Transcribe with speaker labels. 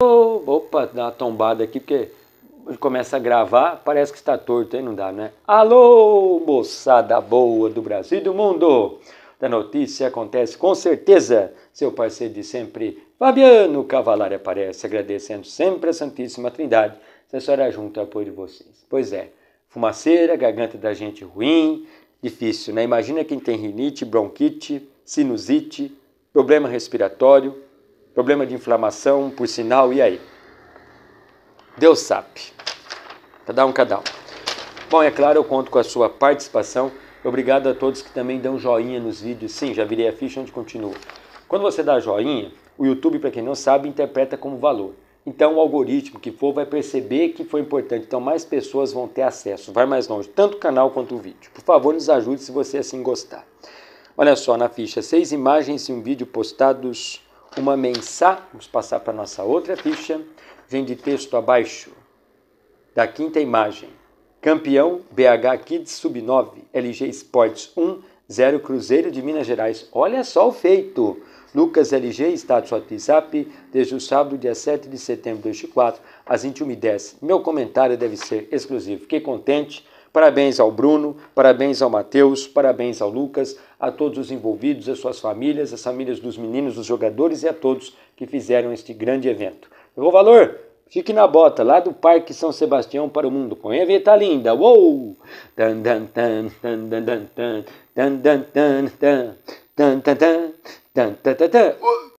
Speaker 1: Opa, dá uma tombada aqui porque começa a gravar, parece que está torto, aí não dá, né? Alô, moçada boa do Brasil e do mundo! Da notícia acontece com certeza, seu parceiro de sempre, Fabiano Cavalari aparece, agradecendo sempre a Santíssima Trindade, se a senhora junta o apoio de vocês. Pois é, fumaceira, garganta da gente ruim, difícil, né? Imagina quem tem rinite, bronquite, sinusite, problema respiratório, problema de inflamação, por sinal, e aí? Deus sabe. Cada um, cada um. Bom, é claro, eu conto com a sua participação. Obrigado a todos que também dão joinha nos vídeos. Sim, já virei a ficha onde continua. Quando você dá joinha, o YouTube, para quem não sabe, interpreta como valor. Então o algoritmo que for vai perceber que foi importante, então mais pessoas vão ter acesso, vai mais longe, tanto o canal quanto o vídeo. Por favor, nos ajude se você assim gostar. Olha só, na ficha, seis imagens e um vídeo postados uma mensa vamos passar para a nossa outra ficha, vem de texto abaixo, da quinta imagem. Campeão BH Kids Sub-9, LG Sports 1, 0 Cruzeiro de Minas Gerais. Olha só o feito! Lucas LG, status WhatsApp, desde o sábado, dia 7 de setembro de 2004, às 21h10. Meu comentário deve ser exclusivo. Fiquei contente Parabéns ao Bruno, parabéns ao Matheus, parabéns ao Lucas, a todos os envolvidos, as suas famílias, as famílias dos meninos, dos jogadores e a todos que fizeram este grande evento. Levou valor? Fique na bota, lá do Parque São Sebastião para o mundo. Põe a vinheta linda. Uou!